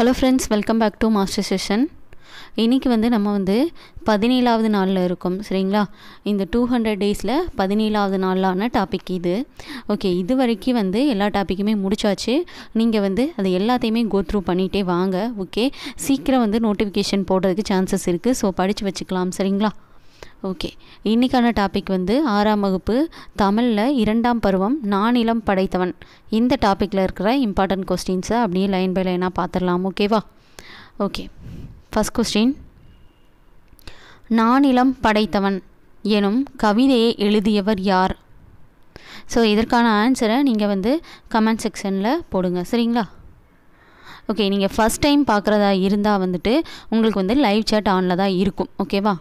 Hello friends welcome back to master session இன்றைக்கி வந்து நம்ம வந்து பதினேழாவது நாளில் இருக்கோம் சரிங்களா இந்த டூ ஹண்ட்ரட் டேஸில் பதினேழாவது நாளான டாபிக் இது ஓகே இது வரைக்கும் வந்து எல்லா டாப்பிக்குமே முடிச்சாச்சு நீங்கள் வந்து அது எல்லாத்தையுமே கோ த்ரூ பண்ணிகிட்டே வாங்க ஓகே சீக்கிரம் வந்து நோட்டிஃபிகேஷன் போடுறதுக்கு சான்சஸ் இருக்குது ஸோ படித்து வச்சுக்கலாம் சரிங்களா ஓகே இன்றைக்கான டாபிக் வந்து ஆறாம் வகுப்பு தமிழில் இரண்டாம் பருவம் நானிலம் படைத்தவன் இந்த டாப்பிக்கில் இருக்கிற இம்பார்ட்டன்ட் கொஸ்டின்ஸை அப்படியே லைன் பை லைனாக பார்த்துடலாம் ஓகேவா ஓகே ஃபஸ்ட் கொஸ்டின் நானிலம் படைத்தவன் எனும் கவிதையை எழுதியவர் யார் ஸோ இதற்கான ஆன்சரை நீங்கள் வந்து கமெண்ட் செக்ஷனில் போடுங்க சரிங்களா ஓகே நீங்கள் ஃபஸ்ட் டைம் பார்க்குறதா இருந்தால் வந்துட்டு உங்களுக்கு வந்து லைவ் சேட் ஆனில் தான் இருக்கும் ஓகேவா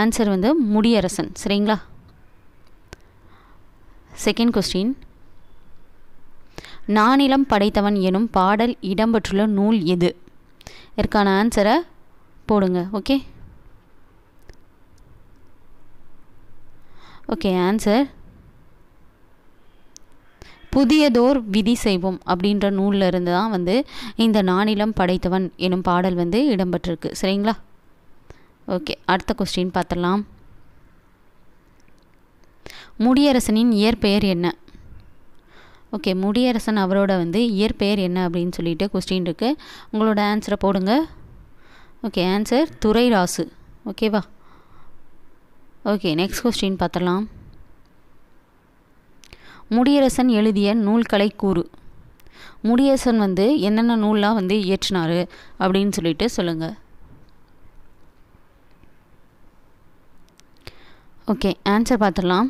ஆன்சர் வந்து முடியரசன் சரிங்களா செகண்ட் கொஸ்டின் நானிலம் படைத்தவன் எனும் பாடல் இடம்பெற்றுள்ள நூல் எது இதற்கான ஆன்சரை போடுங்க ஓகே ஓகே ஆன்சர் புதியதோர் விதி செய்வோம் அப்படின்ற நூலில் இருந்து தான் வந்து இந்த நானிலம் படைத்தவன் எனும் பாடல் வந்து இடம்பெற்றிருக்கு சரிங்களா ஓகே அடுத்த கொஸ்டின் பார்த்துடலாம் முடியரசனின் இயற்பெயர் என்ன ஓகே முடியரசன் அவரோட வந்து இயற்பெயர் என்ன அப்படின்னு சொல்லிட்டு கொஸ்டின் இருக்குது உங்களோட ஆன்சரை போடுங்க ஓகே ஆன்சர் துரைராசு ஓகேவா ஓகே நெக்ஸ்ட் கொஸ்டின் பார்த்துடலாம் முடியரசன் எழுதிய நூல்களை கூறு முடியரசன் வந்து என்னென்ன நூல்லாம் வந்து இயற்றினார் அப்படின்னு சொல்லிட்டு சொல்லுங்கள் ஓகே ஆன்சர் பார்த்துடலாம்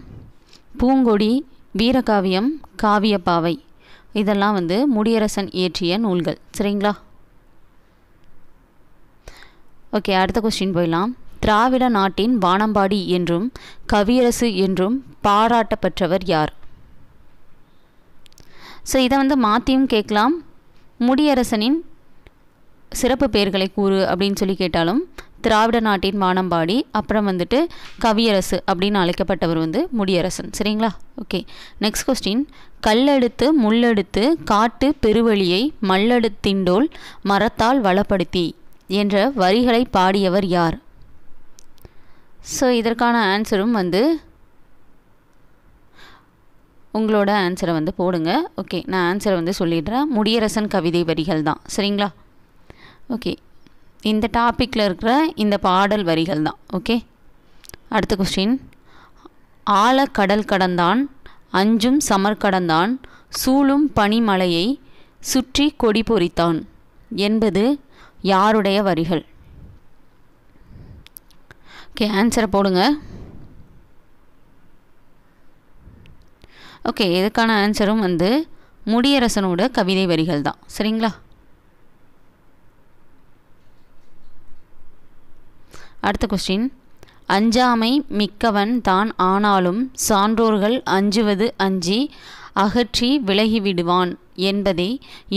பூங்கொடி வீரகாவியம் காவியப்பாவை இதெல்லாம் வந்து முடியரசன் இயற்றிய நூல்கள் சரிங்களா ஓகே அடுத்த கொஸ்டின் போயிடலாம் திராவிட நாட்டின் வானம்பாடி என்றும் கவியரசு என்றும் பாராட்டப்பெற்றவர் யார் ஸோ இதை வந்து மாற்றியும் கேட்கலாம் முடியரசனின் சிறப்பு பெயர்களை கூறு அப்படின்னு சொல்லி கேட்டாலும் திராவிட நாட்டின் வானம்பாடி அப்புறம் வந்துட்டு கவியரசு அப்படின்னு அழைக்கப்பட்டவர் வந்து முடியரசன் சரிங்களா ஓகே நெக்ஸ்ட் கொஸ்டின் கல்லெடுத்து முள்ளெடுத்து காட்டு பெருவழியை மல்லெடுத்திண்டோல் மரத்தால் வளப்படுத்தி என்ற வரிகளை பாடியவர் யார் ஸோ இதற்கான ஆன்சரும் வந்து உங்களோட ஆன்சரை வந்து போடுங்க ஓகே நான் ஆன்சரை வந்து சொல்லிடுறேன் முடியரசன் கவிதை வரிகள் தான் சரிங்களா ஓகே இந்த டாப்பிக்கில் இருக்கிற இந்த பாடல் வரிகள் தான் ஓகே அடுத்த கொஸ்டின் ஆழ கடல் கடந்தான் அஞ்சும் சமர் கடந்தான் சூழும் பனிமலையை சுற்றி கொடி பொறித்தான் என்பது யாருடைய வரிகள் ஓகே ஆன்சரை போடுங்க ஓகே இதுக்கான ஆன்சரும் வந்து முடியரசனோட கவிதை வரிகள் தான் சரிங்களா அடுத்த கொஸ்டின் அஞ்சாமை மிக்கவன் தான் ஆனாலும் சான்றோர்கள் அஞ்சுவது அஞ்சி அகற்றி விலகிவிடுவான் என்பதே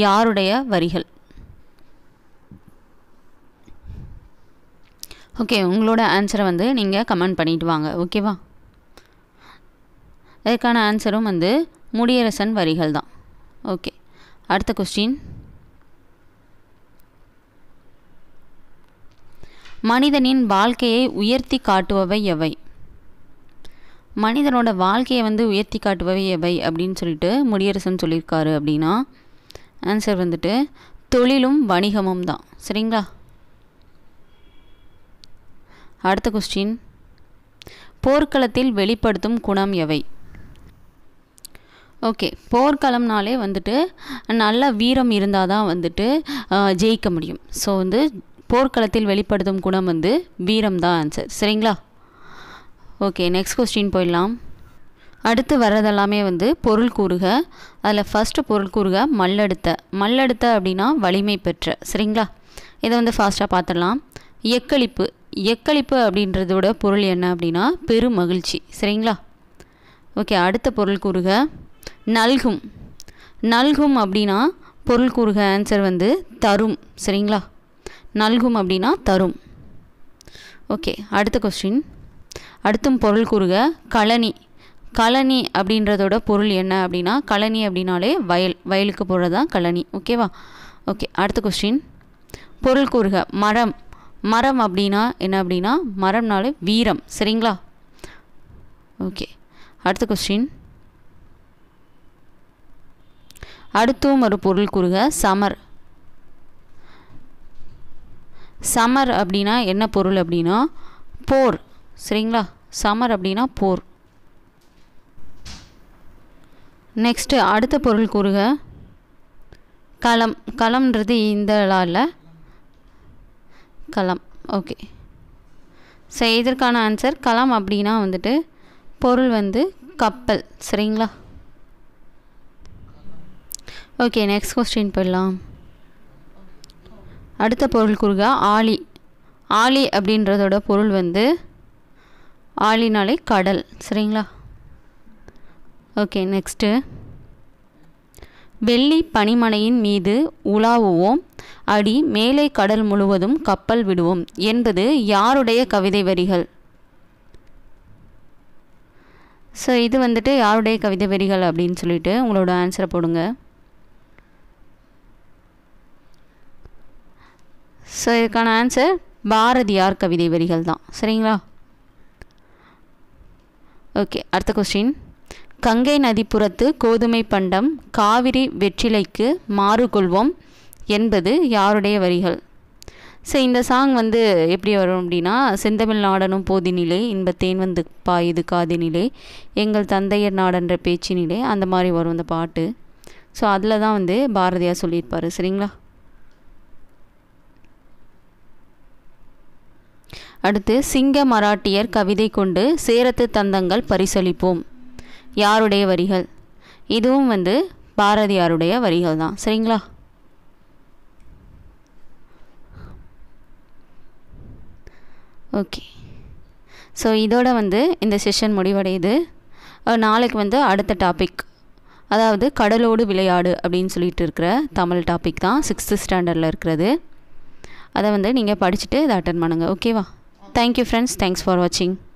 யாருடைய வரிகள் ஓகே உங்களோட ஆன்சரை வந்து நீங்கள் கமெண்ட் பண்ணிட்டு வாங்க ஓகேவா இதுக்கான ஆன்சரும் வந்து முடியரசன் வரிகள் தான் ஓகே அடுத்த கொஸ்டின் மனிதனின் வாழ்க்கையை உயர்த்தி காட்டுபவை எவை மனிதனோட வாழ்க்கையை வந்து உயர்த்தி காட்டுபவை எவை அப்படின்னு சொல்லிட்டு முடியரசன் சொல்லியிருக்காரு அப்படின்னா ஆன்சர் வந்துட்டு தொழிலும் வணிகமும் தான் சரிங்களா அடுத்த கொஸ்டின் போர்க்களத்தில் வெளிப்படுத்தும் குணம் எவை ஓகே போர்க்களம்னாலே வந்துட்டு நல்ல வீரம் இருந்தால் தான் வந்துட்டு ஜெயிக்க முடியும் ஸோ வந்து போர்க்களத்தில் வெளிப்படுத்தும் குணம் வந்து வீரம் தான் ஆன்சர் சரிங்களா ஓகே நெக்ஸ்ட் கொஸ்டின் போயிடலாம் அடுத்து வர்றதெல்லாமே வந்து பொருள் கூறுக அதில் ஃபஸ்ட்டு பொருள் கூறுக மல்லடுத்த மல்லடுத்த அப்படின்னா வலிமை பெற்ற சரிங்களா இதை வந்து ஃபாஸ்ட்டாக பார்த்துடலாம் எக்களிப்பு எக்களிப்பு அப்படின்றதோட பொருள் என்ன அப்படின்னா பெரு மகிழ்ச்சி சரிங்களா ஓகே அடுத்த பொருள் கூறுக நல்கும் நல்கும் அப்படின்னா பொருள் கூறுக ஆன்சர் வந்து தரும் சரிங்களா நல்கும் அப்படின்னா தரும் ஓகே அடுத்த கொஸ்டின் அடுத்தும் பொருள் கூறுக கழனி கழனி அப்படின்றதோட பொருள் என்ன அப்படின்னா கழனி அப்படின்னாலே வயல் வயலுக்கு போடுறது தான் கழனி ஓகேவா ஓகே அடுத்த கொஸ்டின் பொருள் கூறுக மரம் மரம் அப்படின்னா என்ன அப்படின்னா மரம்னாலே வீரம் சரிங்களா ஓகே அடுத்த கொஸ்டின் அடுத்தும் ஒரு பொருள் கூறுக சமர் சமர் அப்படின்னா என்ன பொருள் அப்படின்னா போர் சரிங்களா சமர் அப்படின்னா போர் நெக்ஸ்ட்டு அடுத்த பொருள் கூறுக களம் களம்ன்றது இந்த இல்லை களம் ஓகே ஸோ இதற்கான ஆன்சர் களம் அப்படின்னா வந்துட்டு பொருள் வந்து கப்பல் சரிங்களா ஓகே நெக்ஸ்ட் கொஸ்டின் போயிடலாம் அடுத்த பொருள் குறுகா ஆலி ஆலி அப்படின்றதோட பொருள் வந்து ஆலினாலே கடல் சரிங்களா ஓகே நெக்ஸ்ட்டு வெள்ளி பனிமனையின் மீது உலாவுவோம் அடி மேலே கடல் முழுவதும் கப்பல் விடுவோம் என்பது யாருடைய கவிதை வரிகள் ஸோ இது வந்துட்டு யாருடைய கவிதை வரிகள் அப்படின்னு சொல்லிட்டு உங்களோட ஆன்சரை போடுங்க ஸோ இதுக்கான ஆன்சர் பாரதியார் கவிதை வரிகள் தான் சரிங்களா ஓகே அடுத்த கொஸ்டின் கங்கை நதிப்புறத்து கோதுமை பண்டம் காவிரி வெற்றிலைக்கு மாறு கொள்வோம் என்பது யாருடைய வரிகள் ஸோ இந்த சாங் வந்து எப்படி வரும் அப்படின்னா செந்தமிழ் நாடனும் போதி நிலை இன்பத்தேன் வந்து பாயுது காதி நிலை எங்கள் தந்தையர் நாடன்ற நிலை அந்த மாதிரி வரும் இந்த பாட்டு ஸோ அதில் தான் வந்து பாரதியார் சொல்லியிருப்பார் சரிங்களா அடுத்து சிங்க மராட்டியர் கவிதை கொண்டு சேரத்து தந்தங்கள் பரிசளிப்போம் யாருடைய வரிகள் இதுவும் வந்து பாரதியாருடைய வரிகள் தான் சரிங்களா ஓகே ஸோ இதோட வந்து இந்த செஷன் முடிவடையுது நாளைக்கு வந்து அடுத்த டாபிக் அதாவது கடலோடு விளையாடு அப்படின்னு சொல்லிட்டு இருக்கிற தமிழ் டாபிக் தான் சிக்ஸ்த்து ஸ்டாண்டர்டில் இருக்கிறது அதை வந்து நீங்கள் படிச்சுட்டு இதை அட்டன் பண்ணுங்கள் ஓகேவா Thank you friends. Thanks for watching.